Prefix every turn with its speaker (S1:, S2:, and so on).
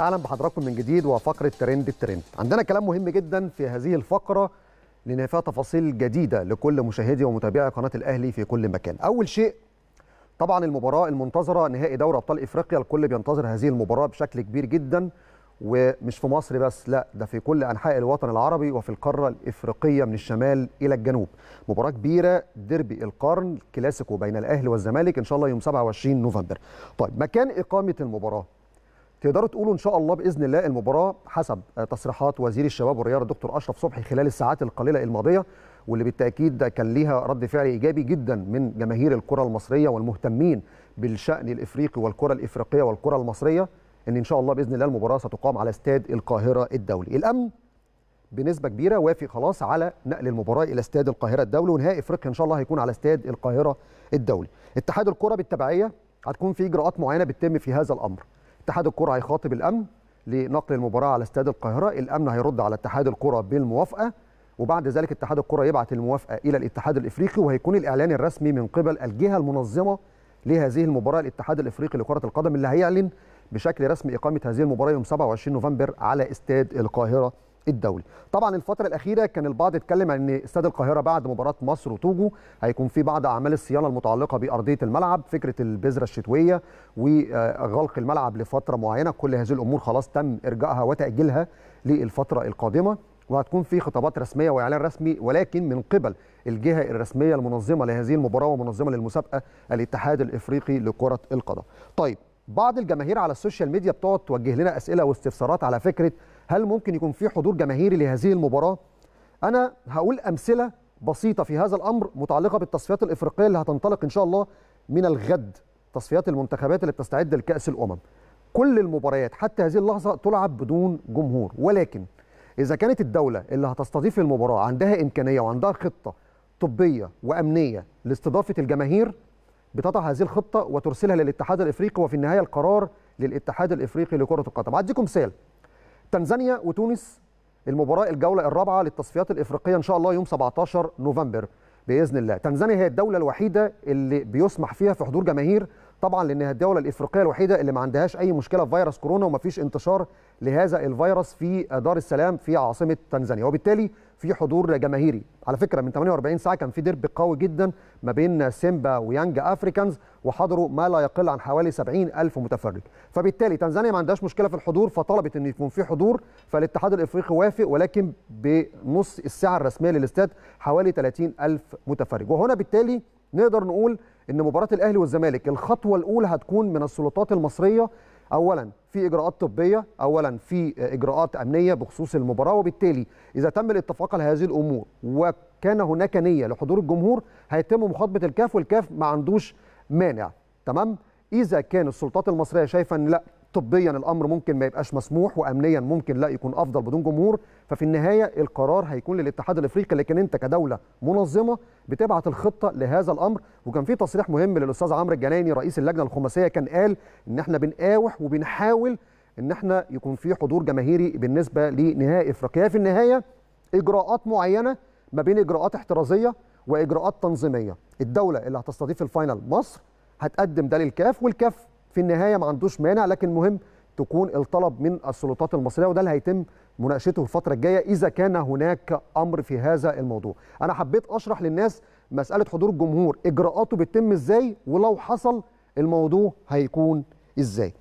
S1: اهلا بحضراتكم من جديد وفقره ترند الترند عندنا كلام مهم جدا في هذه الفقره لان فيها تفاصيل جديده لكل مشاهدي ومتابعي قناه الاهلي في كل مكان اول شيء طبعا المباراه المنتظره نهائي دوري ابطال افريقيا الكل بينتظر هذه المباراه بشكل كبير جدا ومش في مصر بس لا ده في كل انحاء الوطن العربي وفي القاره الافريقيه من الشمال الى الجنوب مباراه كبيره ديربي القرن كلاسيكو بين الاهلي والزمالك ان شاء الله يوم 27 نوفمبر طيب مكان اقامه المباراه تقدروا تقولوا ان شاء الله باذن الله المباراه حسب تصريحات وزير الشباب والرياضه الدكتور اشرف صبحي خلال الساعات القليله الماضيه واللي بالتاكيد كان ليها رد فعل ايجابي جدا من جماهير الكره المصريه والمهتمين بالشان الافريقي والكره الافريقيه والكره المصريه ان ان شاء الله باذن الله المباراه ستقام على استاد القاهره الدولي الامن بنسبه كبيره وافق خلاص على نقل المباراه الى استاد القاهره الدولي ونهائي افريقيا ان شاء الله هيكون على استاد القاهره الدولي اتحاد الكره بالتبعيه هتكون في اجراءات معينه بتتم في هذا الامر اتحاد الكره هيخاطب الامن لنقل المباراه على استاد القاهره الامن هيرد على اتحاد الكره بالموافقه وبعد ذلك اتحاد الكره يبعت الموافقه الى الاتحاد الافريقي وهيكون الاعلان الرسمي من قبل الجهه المنظمه لهذه المباراه الاتحاد الافريقي لكره القدم اللي هيعلن بشكل رسمي اقامه هذه المباراه يوم 27 نوفمبر على استاد القاهره الدولي طبعا الفتره الاخيره كان البعض اتكلم عن ان استاد القاهره بعد مباراه مصر وتوجو هيكون في بعض اعمال الصيانه المتعلقه بارضيه الملعب فكره البذره الشتويه وغلق الملعب لفتره معينه كل هذه الامور خلاص تم ارجاعها وتاجيلها للفتره القادمه وهتكون في خطابات رسميه واعلان رسمي ولكن من قبل الجهه الرسميه المنظمه لهذه المباراه ومنظمه للمسابقه الاتحاد الافريقي لكره القدم. طيب بعض الجماهير على السوشيال ميديا بتقعد توجه لنا اسئله واستفسارات على فكره هل ممكن يكون في حضور جماهيري لهذه المباراه انا هقول امثله بسيطه في هذا الامر متعلقه بالتصفيات الافريقيه اللي هتنطلق ان شاء الله من الغد تصفيات المنتخبات اللي بتستعد لكاس الامم كل المباريات حتى هذه اللحظه تلعب بدون جمهور ولكن اذا كانت الدوله اللي هتستضيف المباراه عندها امكانيه وعندها خطه طبيه وامنيه لاستضافه الجماهير بتضع هذه الخطه وترسلها للاتحاد الافريقي وفي النهايه القرار للاتحاد الافريقي لكره القدم. هديكم مثال تنزانيا وتونس المباراه الجوله الرابعه للتصفيات الافريقيه ان شاء الله يوم 17 نوفمبر باذن الله تنزانيا هي الدوله الوحيده اللي بيسمح فيها في حضور جماهير طبعا لانها الدوله الافريقيه الوحيده اللي ما عندهاش اي مشكله في فيروس كورونا وما فيش انتشار لهذا الفيروس في دار السلام في عاصمه تنزانيا وبالتالي في حضور جماهيري على فكره من 48 ساعه كان في ديربي قوي جدا ما بين سيمبا ويانج افريكانز وحضروا ما لا يقل عن حوالي 70 ألف متفرج فبالتالي تنزانيا ما عندهاش مشكله في الحضور فطلبت ان يكون في حضور فالاتحاد الافريقي وافق ولكن بنص الساعه الرسميه للاستاد حوالي 30 ألف متفرج وهنا بالتالي نقدر نقول ان مباراه الاهلي والزمالك الخطوه الاولى هتكون من السلطات المصريه اولا في اجراءات طبيه اولا في اجراءات امنيه بخصوص المباراه وبالتالي اذا تم الاتفاق على هذه الامور وكان هناك نيه لحضور الجمهور هيتم مخاطبه الكاف والكاف ما عندوش مانع تمام اذا كان السلطات المصريه شايفه ان لا طبيا الامر ممكن ما يبقاش مسموح وامنيا ممكن لا يكون افضل بدون جمهور ففي النهايه القرار هيكون للاتحاد الافريقي لكن انت كدوله منظمه بتبعت الخطه لهذا الامر وكان في تصريح مهم للاستاذ عمرو الجناني رئيس اللجنه الخماسيه كان قال ان احنا بنقاوح وبنحاول ان احنا يكون في حضور جماهيري بالنسبه لنهائي افريقيا في النهايه اجراءات معينه ما بين اجراءات احترازيه واجراءات تنظيميه الدوله اللي هتستضيف الفاينل مصر هتقدم ده للكاف والكاف في النهايه ما عندوش مانع لكن مهم تكون الطلب من السلطات المصريه وده اللي هيتم مناقشته الفتره الجايه اذا كان هناك امر في هذا الموضوع انا حبيت اشرح للناس مساله حضور الجمهور اجراءاته بتتم ازاي ولو حصل الموضوع هيكون ازاي